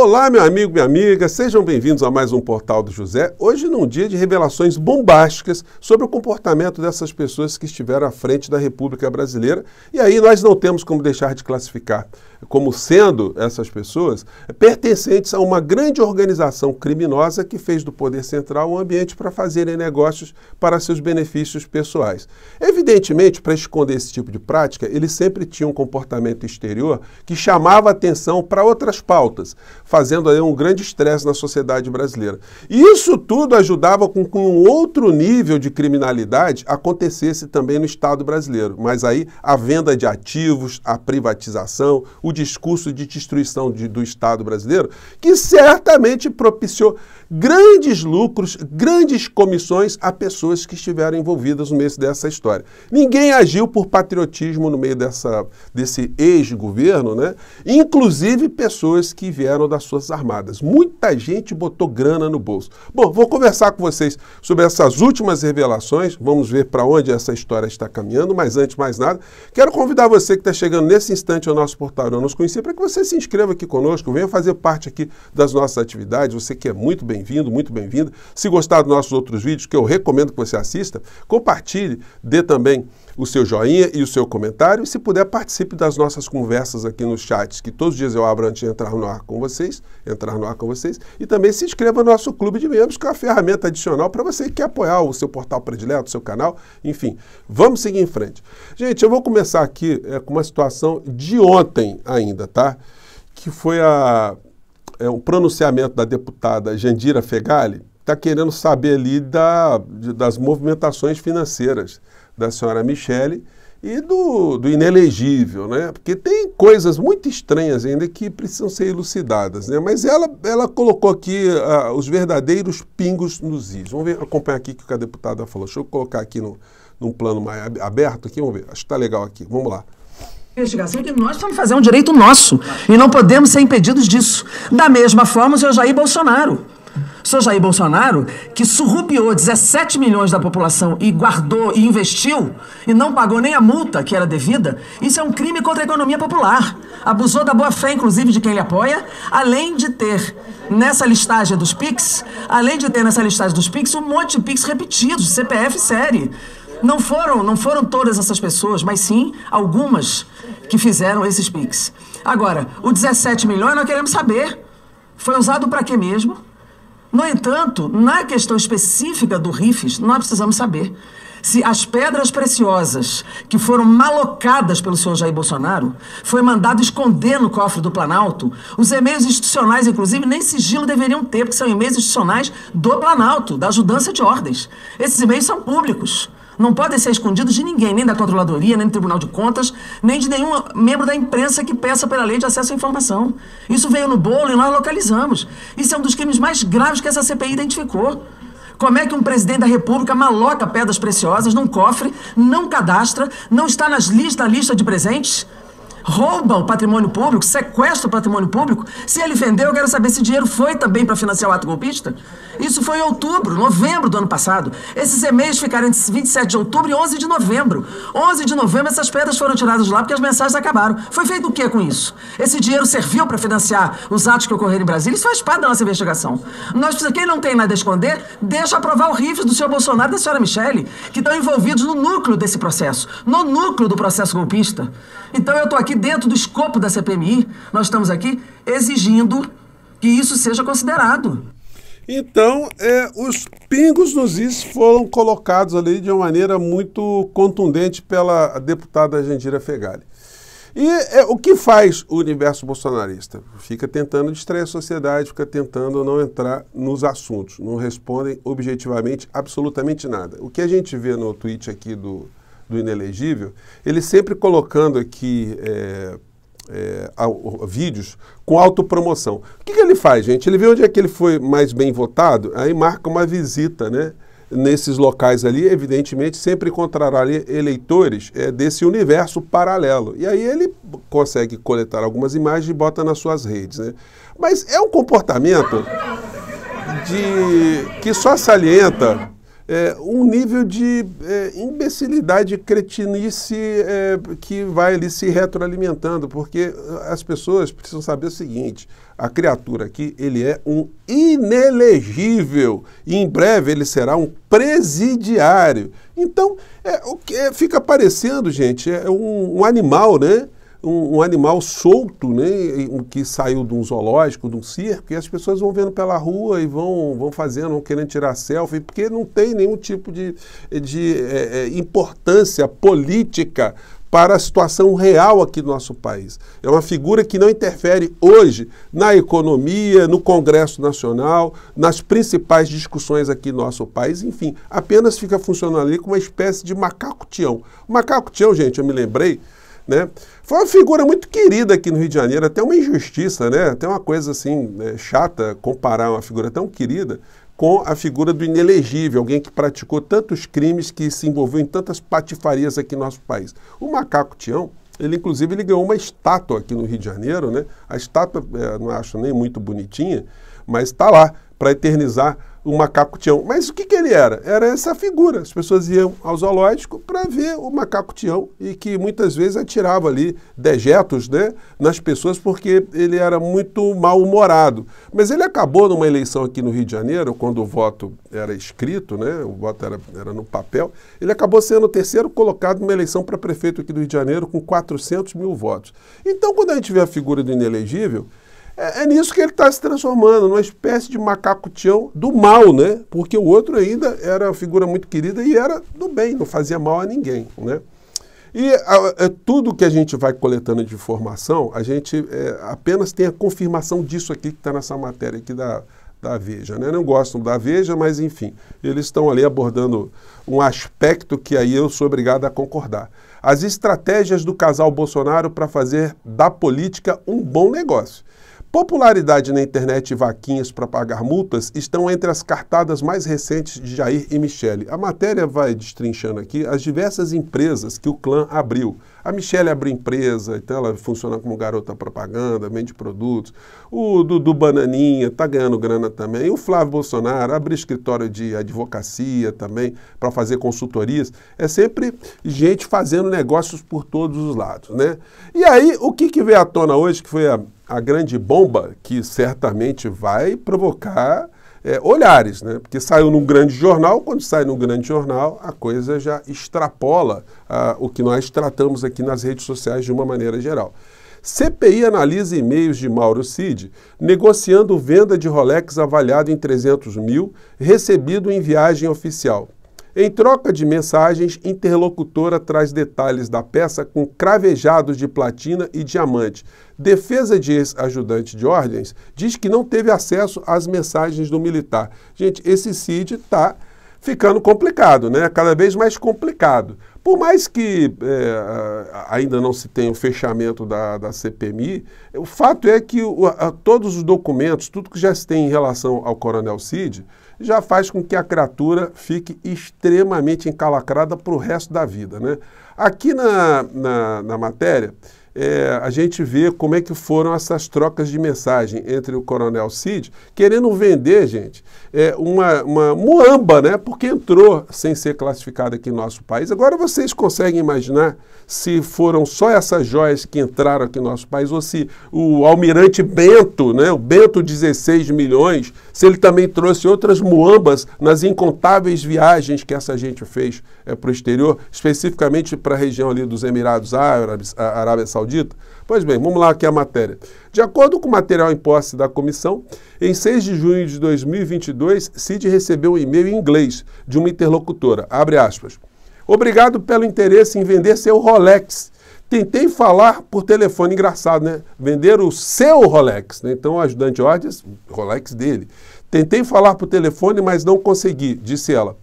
Olá, meu amigo, minha amiga, sejam bem-vindos a mais um Portal do José. Hoje, num dia de revelações bombásticas sobre o comportamento dessas pessoas que estiveram à frente da República Brasileira. E aí nós não temos como deixar de classificar como sendo essas pessoas pertencentes a uma grande organização criminosa que fez do poder central um ambiente para fazerem negócios para seus benefícios pessoais. Evidentemente, para esconder esse tipo de prática, eles sempre tinham um comportamento exterior que chamava atenção para outras pautas fazendo aí um grande estresse na sociedade brasileira. E isso tudo ajudava com que um outro nível de criminalidade acontecesse também no Estado brasileiro. Mas aí a venda de ativos, a privatização, o discurso de destruição de, do Estado brasileiro, que certamente propiciou grandes lucros, grandes comissões a pessoas que estiveram envolvidas no meio dessa história. Ninguém agiu por patriotismo no meio dessa, desse ex-governo, né? inclusive pessoas que vieram das Forças Armadas. Muita gente botou grana no bolso. Bom, vou conversar com vocês sobre essas últimas revelações, vamos ver para onde essa história está caminhando, mas antes de mais nada, quero convidar você que está chegando nesse instante ao nosso portal Eu Nos Conhecer para que você se inscreva aqui conosco, venha fazer parte aqui das nossas atividades, você que é muito bem bem-vindo, muito bem-vinda. Se gostar dos nossos outros vídeos, que eu recomendo que você assista, compartilhe, dê também o seu joinha e o seu comentário. E se puder, participe das nossas conversas aqui nos chats, que todos os dias eu abro antes de entrar no ar com vocês, entrar no ar com vocês. E também se inscreva no nosso clube de membros, que é uma ferramenta adicional para você que quer apoiar o seu portal predileto, o seu canal, enfim. Vamos seguir em frente. Gente, eu vou começar aqui é, com uma situação de ontem ainda, tá? Que foi a é, o pronunciamento da deputada Jandira Fegali está querendo saber ali da, de, das movimentações financeiras da senhora Michele e do, do, inelegível, né? Porque tem coisas muito estranhas ainda que precisam ser elucidadas, né? Mas ela, ela colocou aqui uh, os verdadeiros pingos nos is. Vamos ver, acompanhar aqui o que a deputada falou. Deixa eu colocar aqui no, num plano mais aberto aqui, vamos ver. Acho que está legal aqui. Vamos lá investigação que nós vamos fazer é um direito nosso e não podemos ser impedidos disso. Da mesma forma, o senhor Jair Bolsonaro. O senhor Jair Bolsonaro, que surrupiou 17 milhões da população e guardou e investiu e não pagou nem a multa que era devida, isso é um crime contra a economia popular. Abusou da boa-fé, inclusive, de quem ele apoia, além de ter nessa listagem dos PICs, além de ter nessa listagem dos PICs um monte de PICs repetidos, CPF série. Não foram, não foram todas essas pessoas, mas sim algumas que fizeram esses PIX. Agora, o 17 milhões nós queremos saber foi usado para quê mesmo? No entanto, na questão específica do RIFES, nós precisamos saber se as pedras preciosas que foram malocadas pelo senhor Jair Bolsonaro foi mandado esconder no cofre do Planalto. Os e-mails institucionais, inclusive, nem sigilo deveriam ter, porque são e-mails institucionais do Planalto, da ajudança de ordens. Esses e-mails são públicos não podem ser escondidos de ninguém, nem da Controladoria, nem do Tribunal de Contas, nem de nenhum membro da imprensa que peça pela lei de acesso à informação. Isso veio no bolo e nós localizamos. Isso é um dos crimes mais graves que essa CPI identificou. Como é que um presidente da República maloca pedras preciosas num cofre, não cadastra, não está nas listas, na lista de presentes? rouba o patrimônio público, sequestra o patrimônio público. Se ele vendeu, eu quero saber se o dinheiro foi também para financiar o ato golpista. Isso foi em outubro, novembro do ano passado. Esses e-mails ficaram entre 27 de outubro e 11 de novembro. 11 de novembro, essas pedras foram tiradas de lá porque as mensagens acabaram. Foi feito o que com isso? Esse dinheiro serviu para financiar os atos que ocorreram em Brasília? Isso faz parte da nossa investigação. Nós Quem não tem nada a esconder, deixa aprovar o RIF do senhor Bolsonaro e da senhora Michele, que estão envolvidos no núcleo desse processo, no núcleo do processo golpista. Então eu estou aqui dentro do escopo da CPMI, nós estamos aqui exigindo que isso seja considerado. Então, é, os pingos nos is foram colocados ali de uma maneira muito contundente pela deputada Jandira Fegali. E é, o que faz o universo bolsonarista? Fica tentando distrair a sociedade, fica tentando não entrar nos assuntos, não respondem objetivamente absolutamente nada. O que a gente vê no tweet aqui do do inelegível, ele sempre colocando aqui é, é, a, a, vídeos com autopromoção. O que, que, ele faz, gente? Ele vê onde é que ele foi mais bem votado, aí marca uma visita, né? Nesses locais ali, evidentemente, sempre encontrará eleitores é, desse universo paralelo. E aí ele consegue coletar algumas imagens e bota nas suas redes. Né? Mas é um comportamento de que só salienta é, um nível de é, imbecilidade, cretinice é, que vai ali se retroalimentando, porque ah, as pessoas precisam saber o seguinte: a criatura aqui, ele é um inelegível e em breve ele será um presidiário. Então, é, o que é, fica parecendo, gente, é um, um animal, né? um, um, animal solto, né, que saiu de um zoológico, de um circo, e as pessoas vão vendo pela rua e vão, vão fazendo, vão querendo tirar selfie, porque não tem nenhum tipo de, de é, é, importância política para a situação real aqui do nosso país. É uma figura que não interfere hoje na economia, no Congresso Nacional, nas principais discussões aqui do nosso país, enfim, apenas fica funcionando ali como uma espécie de macaco-tião. Macaco-tião, gente, eu me lembrei, né? Foi uma figura muito querida aqui no Rio de Janeiro, até uma injustiça, né? até uma coisa assim né, chata comparar uma figura tão querida com a figura do inelegível, alguém que praticou tantos crimes, que se envolveu em tantas patifarias aqui no nosso país. O Macaco Tião, ele inclusive ele ganhou uma estátua aqui no Rio de Janeiro, né? A estátua, eu é, não acho nem muito bonitinha, mas está lá para eternizar o macaco tião. Mas o que, que ele era? Era essa figura. As pessoas iam ao zoológico para ver o macaco tião e que muitas vezes atirava ali dejetos né, nas pessoas porque ele era muito mal-humorado. Mas ele acabou numa eleição aqui no Rio de Janeiro, quando o voto era escrito, né, o voto era, era no papel, ele acabou sendo o terceiro colocado numa eleição para prefeito aqui do Rio de Janeiro com 400 mil votos. Então, quando a gente vê a figura do inelegível, é, é nisso que ele está se transformando, numa espécie de macacutião do mal, né? Porque o outro ainda era uma figura muito querida e era do bem, não fazia mal a ninguém, né? E a, a, é tudo que a gente vai coletando de informação, a gente é, apenas tem a confirmação disso aqui que está nessa matéria aqui da, da Veja. Né? Não gostam da Veja, mas enfim, eles estão ali abordando um aspecto que aí eu sou obrigado a concordar. As estratégias do casal Bolsonaro para fazer da política um bom negócio. Popularidade na internet e vaquinhas para pagar multas estão entre as cartadas mais recentes de Jair e Michele. A matéria vai destrinchando aqui as diversas empresas que o clã abriu. A Michelle abre empresa, então ela funciona como garota propaganda, vende produtos. O Dudu Bananinha está ganhando grana também. E o Flávio Bolsonaro abre escritório de advocacia também para fazer consultorias. É sempre gente fazendo negócios por todos os lados, né? E aí, o que, que veio à tona hoje, que foi a, a grande bomba que certamente vai provocar é, olhares, né? porque saiu num grande jornal, quando sai num grande jornal, a coisa já extrapola ah, o que nós tratamos aqui nas redes sociais de uma maneira geral. CPI analisa e-mails de Mauro Cid negociando venda de Rolex avaliado em 300 mil, recebido em viagem oficial. Em troca de mensagens, interlocutora traz detalhes da peça com cravejados de platina e diamante. Defesa de ex-ajudante de ordens diz que não teve acesso às mensagens do militar. Gente, esse CID está ficando complicado, né? Cada vez mais complicado. Por mais que é, ainda não se tenha o fechamento da, da CPMI, o fato é que o, a, todos os documentos, tudo que já se tem em relação ao Coronel Cid, já faz com que a criatura fique extremamente encalacrada para o resto da vida. Né? Aqui na, na, na matéria, é, a gente vê como é que foram essas trocas de mensagem entre o coronel Cid, querendo vender, gente, é, uma, uma muamba, né? Porque entrou sem ser classificada aqui no nosso país. Agora vocês conseguem imaginar se foram só essas joias que entraram aqui no nosso país ou se o almirante Bento, né? O Bento 16 milhões se ele também trouxe outras muambas nas incontáveis viagens que essa gente fez é, eh, para o exterior, especificamente para a região ali dos Emirados Árabes, a Arábia Saudita. Pois bem, vamos lá aqui é a matéria. De acordo com o material em posse da comissão, em 6 de junho de 2022, Cid recebeu um e-mail em inglês de uma interlocutora, abre aspas, Obrigado pelo interesse em vender seu Rolex. Tentei falar por telefone, engraçado, né? Vender o seu Rolex. Né? Então, o ajudante ordens, Rolex dele. Tentei falar por telefone, mas não consegui, disse ela.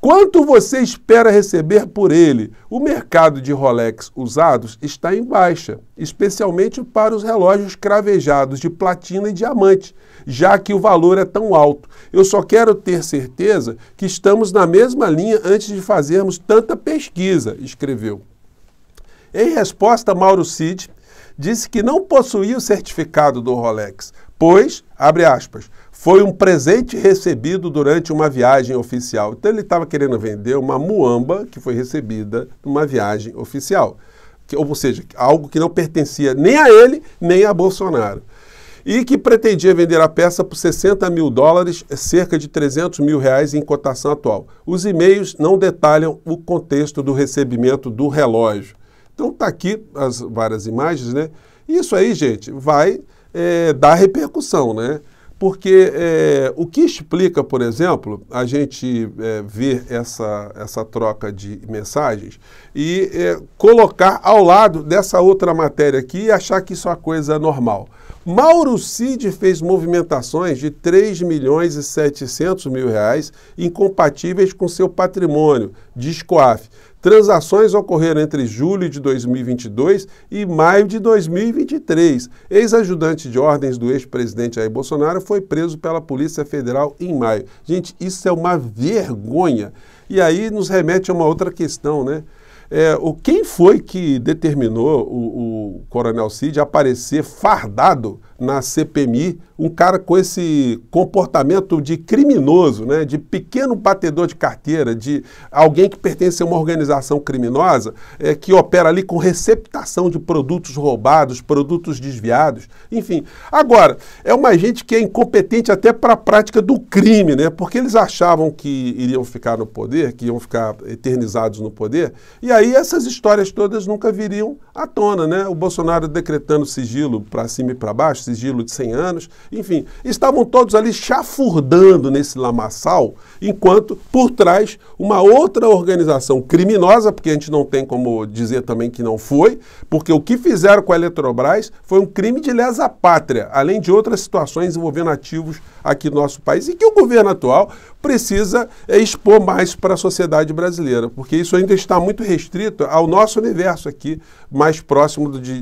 Quanto você espera receber por ele? O mercado de Rolex usados está em baixa, especialmente para os relógios cravejados de platina e diamante, já que o valor é tão alto. Eu só quero ter certeza que estamos na mesma linha antes de fazermos tanta pesquisa, escreveu. Em resposta, Mauro Cid disse que não possuía o certificado do Rolex, pois, abre aspas, foi um presente recebido durante uma viagem oficial. Então ele estava querendo vender uma muamba que foi recebida numa viagem oficial. Que, ou seja, algo que não pertencia nem a ele, nem a Bolsonaro. E que pretendia vender a peça por 60 mil dólares, cerca de 300 mil reais em cotação atual. Os e-mails não detalham o contexto do recebimento do relógio. Então está aqui as várias imagens, né? Isso aí, gente, vai é, dar repercussão, né? Porque é, o que explica, por exemplo, a gente é, ver essa, essa troca de mensagens e é, colocar ao lado dessa outra matéria aqui e achar que isso é uma coisa normal. Mauro Cid fez movimentações de 3 milhões e 700 mil reais incompatíveis com seu patrimônio, diz COAF. Transações ocorreram entre julho de 2022 e maio de 2023. Ex-ajudante de ordens do ex-presidente Jair Bolsonaro foi preso pela Polícia Federal em maio. Gente, isso é uma vergonha. E aí nos remete a uma outra questão, né? É, o, quem foi que determinou o, o Coronel Cid aparecer fardado na CPMI, um cara com esse comportamento de criminoso, né, de pequeno batedor de carteira, de alguém que pertence a uma organização criminosa, é, que opera ali com receptação de produtos roubados, produtos desviados, enfim. Agora, é uma gente que é incompetente até para a prática do crime, né, porque eles achavam que iriam ficar no poder, que iam ficar eternizados no poder, e aí essas histórias todas nunca viriam à tona, né? O Bolsonaro decretando sigilo para cima e para baixo, sigilo de 100 anos, enfim, estavam todos ali chafurdando nesse lamaçal, enquanto por trás uma outra organização criminosa, porque a gente não tem como dizer também que não foi, porque o que fizeram com a Eletrobras foi um crime de lesa pátria, além de outras situações envolvendo ativos aqui no nosso país e que o governo atual precisa é, expor mais para a sociedade brasileira, porque isso ainda está muito restrito ao nosso universo aqui, mais próximo de,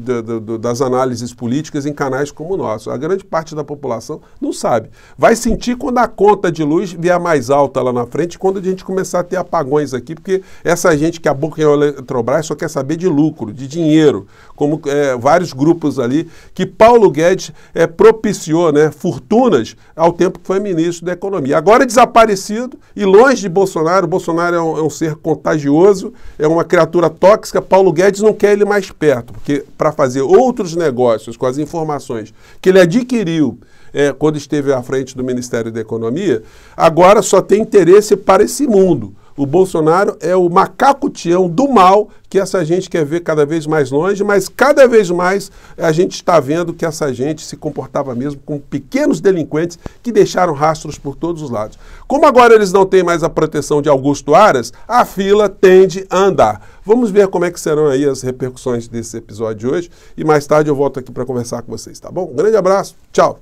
das análises políticas em canais como o nosso. A grande parte da população não sabe. Vai sentir quando a conta de luz vier mais alta lá na frente, quando a gente começar a ter apagões aqui, porque essa gente que é a boca é Eletrobras só quer saber de lucro, de dinheiro, como é, vários grupos ali que Paulo Guedes é, propiciou né, fortunas ao tempo que foi ministro da Economia. Agora desapareceu parecido e longe de Bolsonaro. Bolsonaro é um, é um ser contagioso, é uma criatura tóxica. Paulo Guedes não quer ele mais perto, porque para fazer outros negócios com as informações que ele adquiriu é, quando esteve à frente do Ministério da Economia, agora só tem interesse para esse mundo. O Bolsonaro é o macaco tião do mal que essa gente quer ver cada vez mais longe, mas cada vez mais a gente está vendo que essa gente se comportava mesmo com pequenos delinquentes que deixaram rastros por todos os lados. Como agora eles não têm mais a proteção de Augusto Aras, a fila tende a andar. Vamos ver como é que serão aí as repercussões desse episódio de hoje e mais tarde eu volto aqui para conversar com vocês, tá bom? Um grande abraço, tchau!